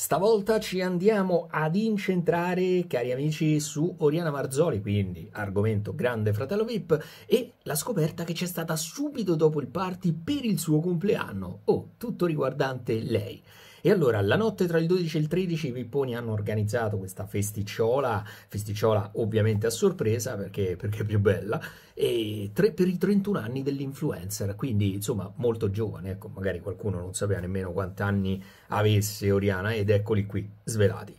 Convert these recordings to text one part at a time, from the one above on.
Stavolta ci andiamo ad incentrare, cari amici, su Oriana Marzoli, quindi argomento Grande Fratello VIP e la scoperta che c'è stata subito dopo il party per il suo compleanno, o oh, tutto riguardante lei. E allora, la notte tra il 12 e il 13 i Pipponi hanno organizzato questa festicciola, festicciola ovviamente a sorpresa perché, perché è più bella, e tre, per i 31 anni dell'influencer, quindi insomma molto giovane, ecco, magari qualcuno non sapeva nemmeno quanti anni avesse Oriana ed eccoli qui, svelati.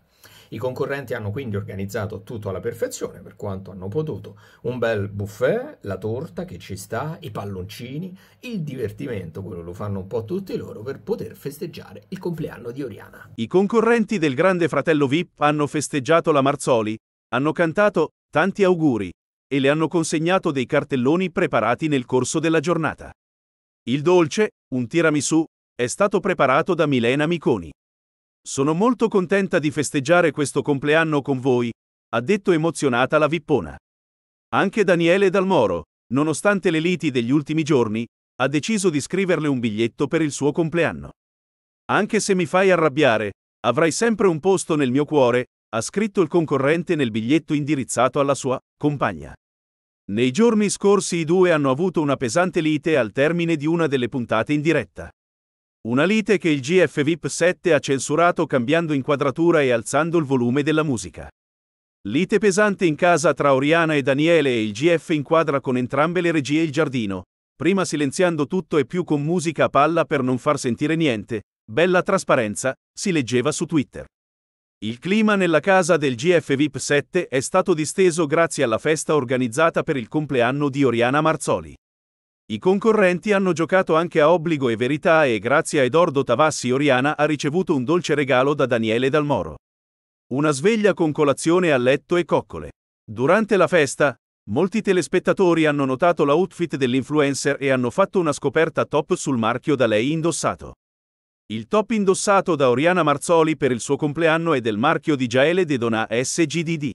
I concorrenti hanno quindi organizzato tutto alla perfezione, per quanto hanno potuto. Un bel buffet, la torta che ci sta, i palloncini, il divertimento, quello lo fanno un po' tutti loro per poter festeggiare il compleanno di Oriana. I concorrenti del Grande Fratello VIP hanno festeggiato la Marzoli, hanno cantato tanti auguri e le hanno consegnato dei cartelloni preparati nel corso della giornata. Il dolce, un tiramisù, è stato preparato da Milena Miconi. Sono molto contenta di festeggiare questo compleanno con voi, ha detto emozionata la Vippona. Anche Daniele Dalmoro, nonostante le liti degli ultimi giorni, ha deciso di scriverle un biglietto per il suo compleanno. Anche se mi fai arrabbiare, avrai sempre un posto nel mio cuore, ha scritto il concorrente nel biglietto indirizzato alla sua compagna. Nei giorni scorsi i due hanno avuto una pesante lite al termine di una delle puntate in diretta. Una lite che il GF VIP 7 ha censurato cambiando inquadratura e alzando il volume della musica. Lite pesante in casa tra Oriana e Daniele e il GF inquadra con entrambe le regie il giardino, prima silenziando tutto e più con musica a palla per non far sentire niente, bella trasparenza, si leggeva su Twitter. Il clima nella casa del GF VIP 7 è stato disteso grazie alla festa organizzata per il compleanno di Oriana Marzoli. I concorrenti hanno giocato anche a Obbligo e Verità e grazie a Edordo Tavassi Oriana ha ricevuto un dolce regalo da Daniele Dalmoro. Una sveglia con colazione a letto e coccole. Durante la festa, molti telespettatori hanno notato l'outfit dell'influencer e hanno fatto una scoperta top sul marchio da lei indossato. Il top indossato da Oriana Marzoli per il suo compleanno è del marchio di Gaele De Donà SGDD.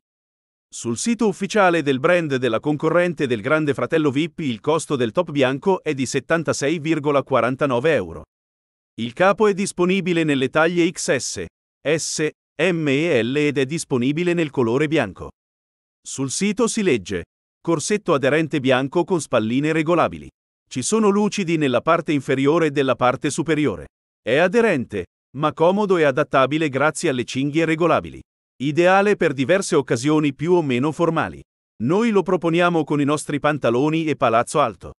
Sul sito ufficiale del brand della concorrente del Grande Fratello VIP il costo del top bianco è di 76,49 euro. Il capo è disponibile nelle taglie XS, S, M e L ed è disponibile nel colore bianco. Sul sito si legge corsetto aderente bianco con spalline regolabili. Ci sono lucidi nella parte inferiore e della parte superiore. È aderente, ma comodo e adattabile grazie alle cinghie regolabili. Ideale per diverse occasioni più o meno formali. Noi lo proponiamo con i nostri pantaloni e palazzo alto.